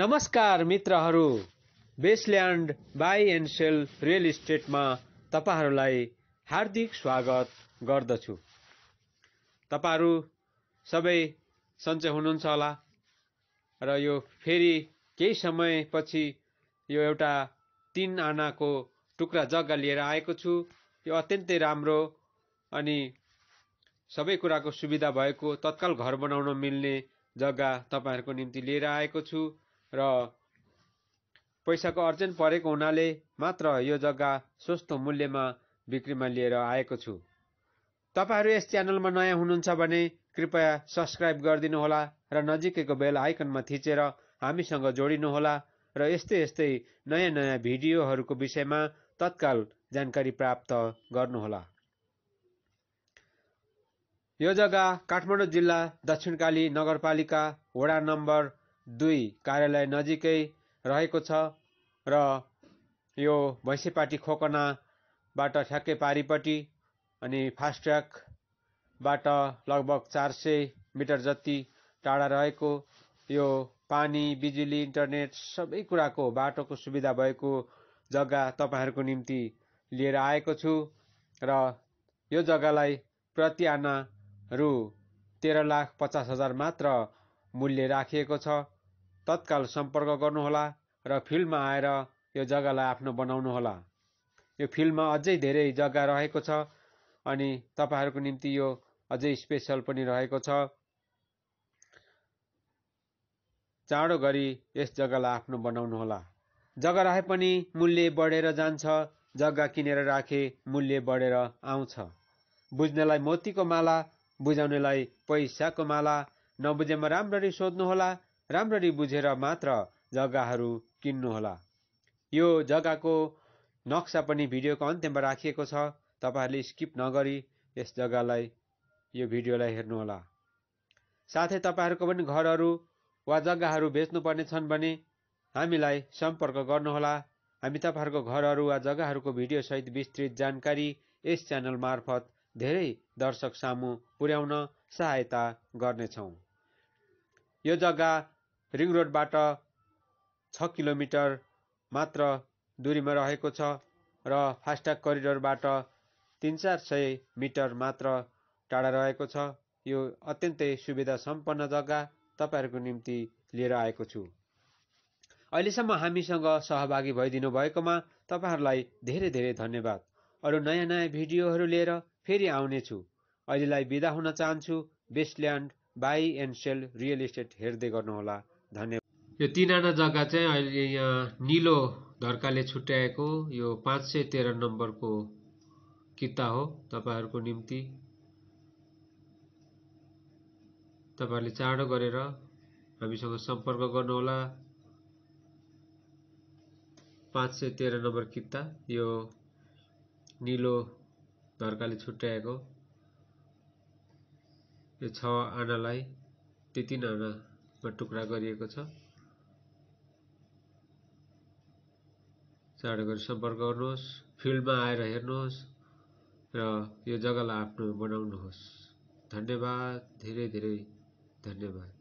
नमस्कार मित्रहरू Bestland buy and sell real इस्टेटमा तपाईँहरूलाई हार्दिक स्वागत गर्दछु तपाईँहरू सबै सन्चै हुनुहुन्छ होला र यो फेरि केही समयपछि यो एउटा तिन आनाको टुक्रा जग्गा लिएर आएको छु यो अत्यन्तै राम्रो अनि सबै कुराको सुविधा भएको तत्काल घर बनाउन मिल्ने जग्गा तपाईँहरूको निम्ति लिएर आएको छु र पैसाको अर्जन परेको हुनाले मात्र यो जग्गा सस्तो मूल्यमा बिक्रीमा लिएर आएको छु तपाईँहरू यस च्यानलमा नयाँ हुनुहुन्छ भने कृपया सब्सक्राइब गरिदिनुहोला र नजिकैको बेल आइकनमा थिचेर हामीसँग जोडिनुहोला र यस्तै यस्तै नयाँ नयाँ भिडियोहरूको विषयमा तत्काल जानकारी प्राप्त गर्नुहोला यो जग्गा काठमाडौँ जिल्ला दक्षिणकाली नगरपालिका वडा नम्बर दुई कार्यालय नजिकै रहेको छ र यो भैँसेपाटी खोकनाबाट ठ्याक्कै पारिपट्टि अनि फास्ट्र्याकबाट लगभग चार सय मिटर जति टाढा रहेको यो पानी बिजुली इन्टरनेट सबै कुराको बाटोको सुविधा भएको जग्गा तपाईँहरूको निम्ति लिएर आएको छु र यो जग्गालाई प्रति आना रु तेह्र लाख पचास हजार मात्र मूल्य राखिएको छ तत्काल सम्पर्क गर्नुहोला र फिल्डमा आएर यो जग्गालाई आफ्नो बनाउनुहोला यो फिल्डमा अझै धेरै जग्गा रहेको छ अनि तपाईँहरूको निम्ति यो अझै स्पेसल पनि रहेको छ चाँडो गरी यस जग्गालाई आफ्नो बनाउनुहोला जग्गा राखे पनि मूल्य बढेर जान्छ जग्गा किनेर राखे मूल्य बढेर आउँछ बुझ्नेलाई मोतीको माला बुझाउनेलाई पैसाको माला नबुझेमा राम्ररी सोध्नुहोला राम्ररी बुझेर मात्र जग्गाहरू किन्नुहोला यो जग्गाको नक्सा पनि भिडियोको अन्त्यमा राखिएको छ तपाईँहरूले स्किप नगरी यस जग्गालाई यो भिडियोलाई हेर्नुहोला साथै तपाईँहरूको पनि घरहरू वा जग्गाहरू बेच्नुपर्ने छन् भने हामीलाई सम्पर्क गर्नुहोला हामी तपाईँहरूको घरहरू वा जग्गाहरूको भिडियोसहित विस्तृत जानकारी यस च्यानल मार्फत धेरै दर्शक सामु पुर्याउन सहायता गर्नेछौँ यो जग्गा रिङ रोडबाट छ किलोमिटर मात्र दूरीमा रहेको छ र फास्ट्याग करिडोरबाट तिन चार सय मिटर मात्र टाढा रहेको छ यो अत्यन्तै सुविधा सम्पन्न जग्गा तपाईँहरूको निम्ति लिएर आएको छु अहिलेसम्म हामीसँग सहभागी भइदिनु भएकोमा तपाईँहरूलाई धेरै धेरै धन्यवाद अरू नयाँ नयाँ भिडियोहरू लिएर फेरि आउनेछु अहिलेलाई बिदा हुन चाहन्छु Bestland buy and sell real estate हेर्दै गर्नुहोला धन्यवाद यो तिन जग्गा चाहिँ अहिले यहाँ निलो धर्काले छुट्याएको यो पाँच सय तेह्र नम्बरको किता हो तपाईँहरूको निम्ति तपाईँहरूले चाँडो गरेर हामीसँग सम्पर्क गर्नुहोला पाँच सय तेह्र नम्बर किता यो निलो धर्काले छुट्याएको यो छ आनालाई त्यति नै वा टुक्रा गरिएको छ चाँडो गरी सम्पर्क गर्नुहोस् फिल्डमा आएर हेर्नुहोस् र यो जग्गालाई आफ्नो बनाउनुहोस् धन्यवाद धेरै धेरै धन्यवाद